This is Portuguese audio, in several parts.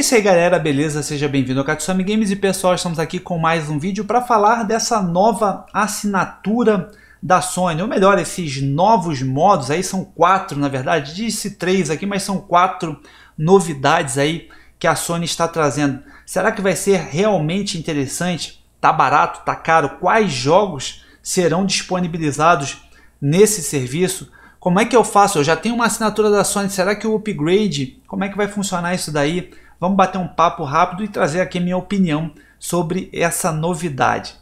E é isso aí galera, beleza? Seja bem-vindo ao Katsumi Games e pessoal, estamos aqui com mais um vídeo para falar dessa nova assinatura da Sony, ou melhor, esses novos modos aí, são quatro na verdade, disse três aqui, mas são quatro novidades aí que a Sony está trazendo. Será que vai ser realmente interessante? Tá barato? Tá caro? Quais jogos serão disponibilizados nesse serviço? Como é que eu faço? Eu já tenho uma assinatura da Sony, será que o upgrade, como é que vai funcionar isso daí? Vamos bater um papo rápido e trazer aqui minha opinião sobre essa novidade.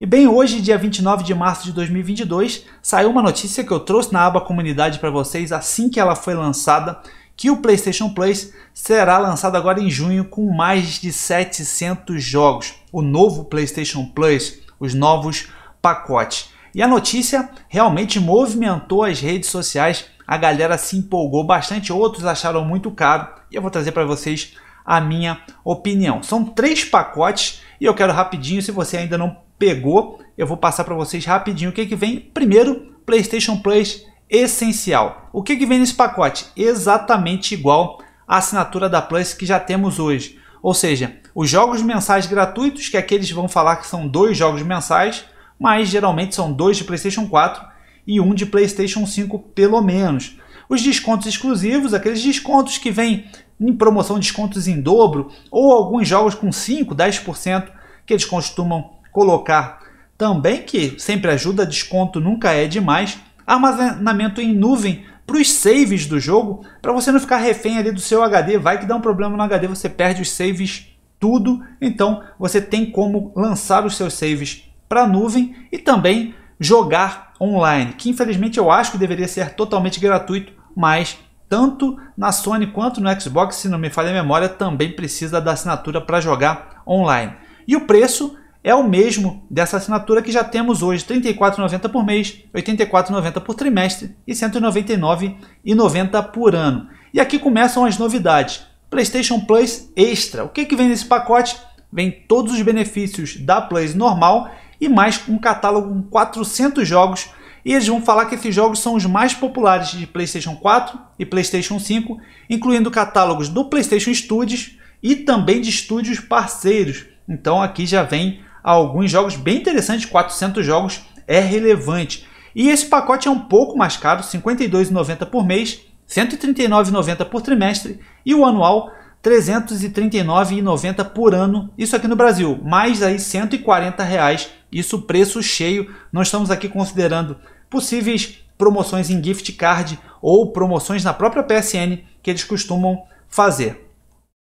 E bem, hoje, dia 29 de março de 2022, saiu uma notícia que eu trouxe na aba comunidade para vocês assim que ela foi lançada, que o PlayStation Plus será lançado agora em junho com mais de 700 jogos. O novo PlayStation Plus, os novos pacotes. E a notícia realmente movimentou as redes sociais, a galera se empolgou bastante, outros acharam muito caro, e eu vou trazer para vocês a minha opinião. São três pacotes e eu quero rapidinho, se você ainda não pegou, eu vou passar para vocês rapidinho o que, que vem. Primeiro, PlayStation Plus Essencial. O que, que vem nesse pacote? Exatamente igual à assinatura da Plus que já temos hoje. Ou seja, os jogos mensais gratuitos, que é aqueles vão falar que são dois jogos mensais, mas geralmente são dois de PlayStation 4 e um de PlayStation 5 pelo menos. Os descontos exclusivos, aqueles descontos que vêm em promoção, descontos em dobro, ou alguns jogos com 5, 10% que eles costumam colocar também, que sempre ajuda, desconto nunca é demais. Armazenamento em nuvem para os saves do jogo, para você não ficar refém ali do seu HD, vai que dá um problema no HD, você perde os saves tudo, então você tem como lançar os seus saves para a nuvem e também jogar online, que infelizmente eu acho que deveria ser totalmente gratuito, mas tanto na Sony quanto no Xbox, se não me falha a memória, também precisa da assinatura para jogar online. E o preço é o mesmo dessa assinatura que já temos hoje, R$ 34,90 por mês, R$ 84,90 por trimestre e R$ 199,90 por ano. E aqui começam as novidades. PlayStation Plus Extra. O que, que vem nesse pacote? Vem todos os benefícios da Plus normal e mais um catálogo com 400 jogos. E eles vão falar que esses jogos são os mais populares de PlayStation 4 e PlayStation 5, incluindo catálogos do PlayStation Studios e também de estúdios parceiros. Então aqui já vem alguns jogos bem interessantes, 400 jogos é relevante. E esse pacote é um pouco mais caro, R$ 52,90 por mês, R$ 139,90 por trimestre e o anual R$ 339,90 por ano, isso aqui no Brasil, mais aí R$ reais isso preço cheio. Nós estamos aqui considerando possíveis promoções em gift card ou promoções na própria PSN que eles costumam fazer.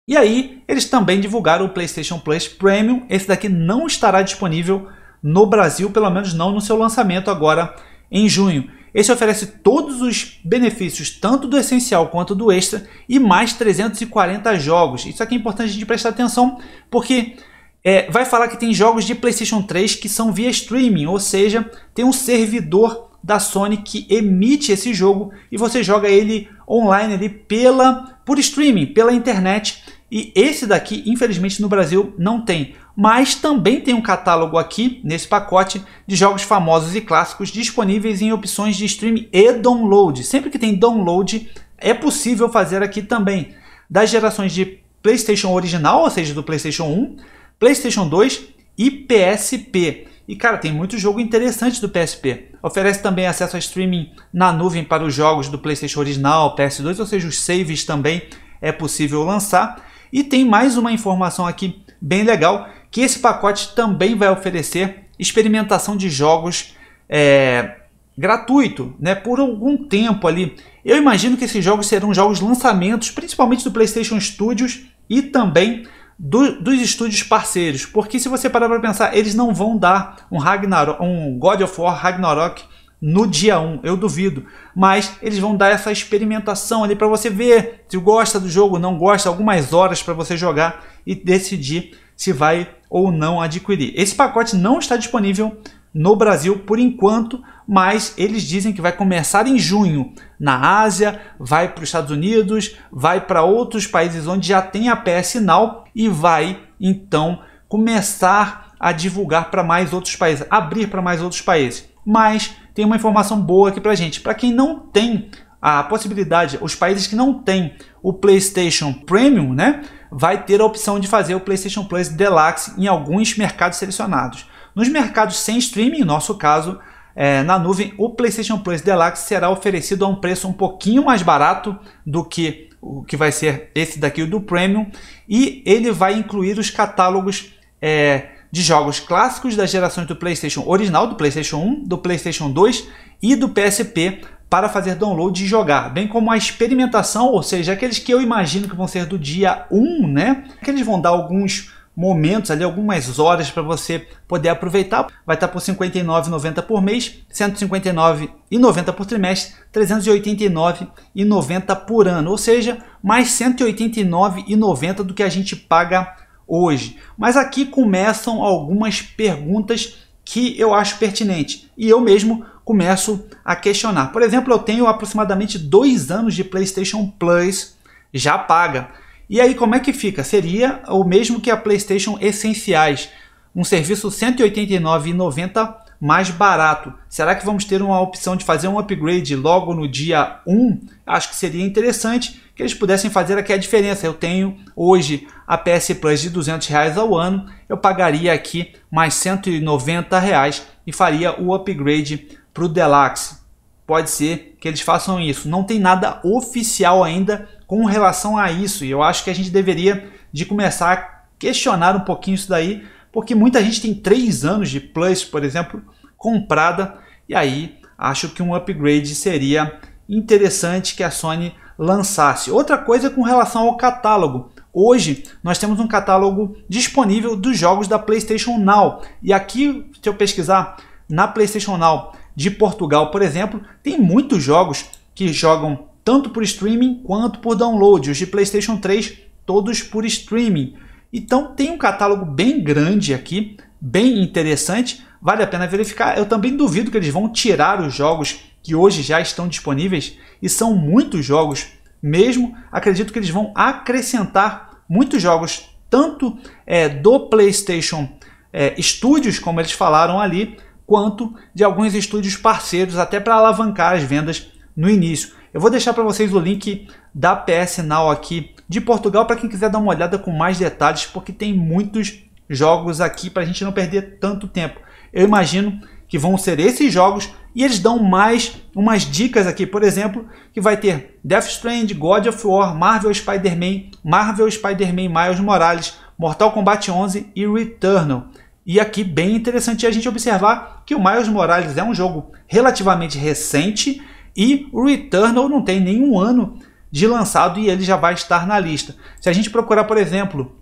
E aí, eles também divulgaram o PlayStation Plus Premium. Esse daqui não estará disponível no Brasil, pelo menos não no seu lançamento agora em junho. Esse oferece todos os benefícios, tanto do essencial quanto do extra, e mais 340 jogos. Isso aqui é importante a gente prestar atenção, porque é, vai falar que tem jogos de PlayStation 3 que são via streaming, ou seja, tem um servidor da Sony que emite esse jogo e você joga ele online ali pela, por streaming, pela internet. E esse daqui, infelizmente, no Brasil não tem. Mas também tem um catálogo aqui, nesse pacote, de jogos famosos e clássicos disponíveis em opções de streaming e download. Sempre que tem download, é possível fazer aqui também. Das gerações de PlayStation original, ou seja, do PlayStation 1, PlayStation 2 e PSP. E cara, tem muito jogo interessante do PSP. Oferece também acesso a streaming na nuvem para os jogos do PlayStation original, PS2, ou seja, os saves também é possível lançar. E tem mais uma informação aqui bem legal, que esse pacote também vai oferecer experimentação de jogos é, gratuito, né, por algum tempo ali. Eu imagino que esses jogos serão jogos lançamentos, principalmente do PlayStation Studios e também do, dos estúdios parceiros, porque se você parar para pensar, eles não vão dar um, Ragnarok, um God of War Ragnarok no dia 1, eu duvido, mas eles vão dar essa experimentação ali para você ver se gosta do jogo, não gosta, algumas horas para você jogar e decidir se vai ou não adquirir. Esse pacote não está disponível no Brasil por enquanto, mas eles dizem que vai começar em junho na Ásia, vai para os Estados Unidos, vai para outros países onde já tem a PS Now e vai então começar a divulgar para mais outros países, abrir para mais outros países. Mas tem uma informação boa aqui para gente. Para quem não tem a possibilidade, os países que não têm o PlayStation Premium, né, vai ter a opção de fazer o PlayStation Plus Deluxe em alguns mercados selecionados. Nos mercados sem streaming, no nosso caso, é, na nuvem, o PlayStation Plus Deluxe será oferecido a um preço um pouquinho mais barato do que o que vai ser esse daqui do Premium e ele vai incluir os catálogos é, de jogos clássicos das gerações do PlayStation original, do PlayStation 1, do PlayStation 2 e do PSP para fazer download e jogar, bem como a experimentação, ou seja, aqueles que eu imagino que vão ser do dia 1, né? Que eles vão dar alguns momentos ali, algumas horas para você poder aproveitar. Vai estar tá por R$ 59,90 por mês, R$ 159,90 por trimestre, R$ 389,90 por ano, ou seja, mais R$ 189,90 do que a gente paga hoje. Mas aqui começam algumas perguntas que eu acho pertinente e eu mesmo começo a questionar. Por exemplo, eu tenho aproximadamente dois anos de PlayStation Plus já paga. E aí como é que fica? Seria o mesmo que a PlayStation Essenciais, um serviço R$ 189,90 mais barato. Será que vamos ter uma opção de fazer um upgrade logo no dia 1? Acho que seria interessante que eles pudessem fazer aqui a diferença. Eu tenho hoje a PS Plus de 200 reais ao ano, eu pagaria aqui mais 190 reais e faria o upgrade para o Deluxe. Pode ser que eles façam isso. Não tem nada oficial ainda com relação a isso. E eu acho que a gente deveria de começar a questionar um pouquinho isso daí, porque muita gente tem três anos de Plus, por exemplo, comprada, e aí acho que um upgrade seria interessante que a Sony lançasse. Outra coisa com relação ao catálogo. Hoje nós temos um catálogo disponível dos jogos da PlayStation Now. E aqui, se eu pesquisar na PlayStation Now de Portugal, por exemplo, tem muitos jogos que jogam tanto por streaming quanto por download. Os de PlayStation 3, todos por streaming. Então tem um catálogo bem grande aqui, bem interessante, vale a pena verificar. Eu também duvido que eles vão tirar os jogos que hoje já estão disponíveis, e são muitos jogos mesmo. Acredito que eles vão acrescentar muitos jogos, tanto é, do PlayStation é, Studios, como eles falaram ali, quanto de alguns estúdios parceiros, até para alavancar as vendas no início. Eu vou deixar para vocês o link da PS Now aqui de Portugal para quem quiser dar uma olhada com mais detalhes, porque tem muitos jogos aqui para a gente não perder tanto tempo. Eu imagino que vão ser esses jogos e eles dão mais umas dicas aqui, por exemplo, que vai ter Death Strand, God of War, Marvel Spider-Man, Marvel Spider-Man Miles Morales, Mortal Kombat 11 e Returnal. E aqui bem interessante a gente observar que o Miles Morales é um jogo relativamente recente e o Returnal não tem nenhum ano de lançado e ele já vai estar na lista. Se a gente procurar, por exemplo,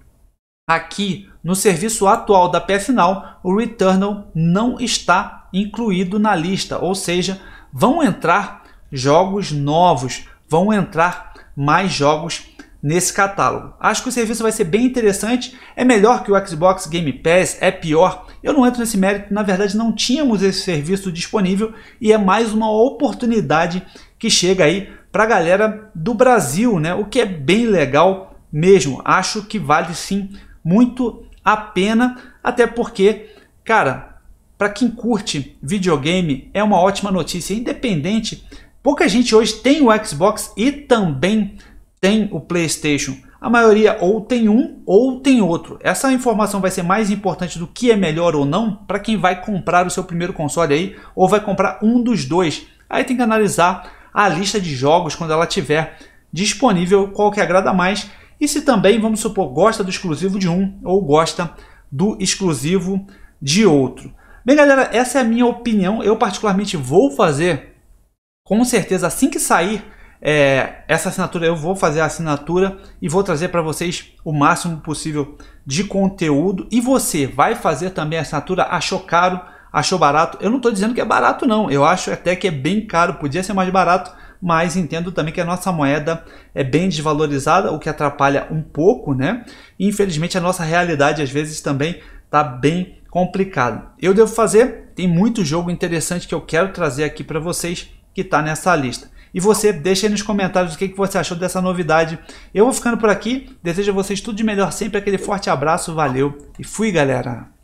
aqui no serviço atual da PS Now, o Returnal não está incluído na lista, ou seja, vão entrar jogos novos, vão entrar mais jogos nesse catálogo. Acho que o serviço vai ser bem interessante, é melhor que o Xbox Game Pass, é pior. Eu não entro nesse mérito, na verdade não tínhamos esse serviço disponível e é mais uma oportunidade que chega aí para a galera do Brasil, né? O que é bem legal mesmo. Acho que vale sim muito a pena, até porque, cara, para quem curte videogame é uma ótima notícia, independente. Pouca gente hoje tem o Xbox e também tem o PlayStation. A maioria ou tem um ou tem outro. Essa informação vai ser mais importante do que é melhor ou não para quem vai comprar o seu primeiro console aí ou vai comprar um dos dois. Aí tem que analisar a lista de jogos quando ela tiver disponível, qual que agrada mais e se também, vamos supor, gosta do exclusivo de um ou gosta do exclusivo de outro. Bem, galera, essa é a minha opinião. Eu particularmente vou fazer com certeza assim que sair é, essa assinatura, eu vou fazer a assinatura e vou trazer para vocês o máximo possível de conteúdo. E você vai fazer também a assinatura, achou caro, achou barato? Eu não estou dizendo que é barato não, eu acho até que é bem caro, podia ser mais barato, mas entendo também que a nossa moeda é bem desvalorizada, o que atrapalha um pouco, né? E, infelizmente a nossa realidade às vezes também está bem complicada. Eu devo fazer, tem muito jogo interessante que eu quero trazer aqui para vocês que está nessa lista e você deixa aí nos comentários o que, que você achou dessa novidade. Eu vou ficando por aqui, desejo a vocês tudo de melhor sempre, aquele forte abraço, valeu e fui galera!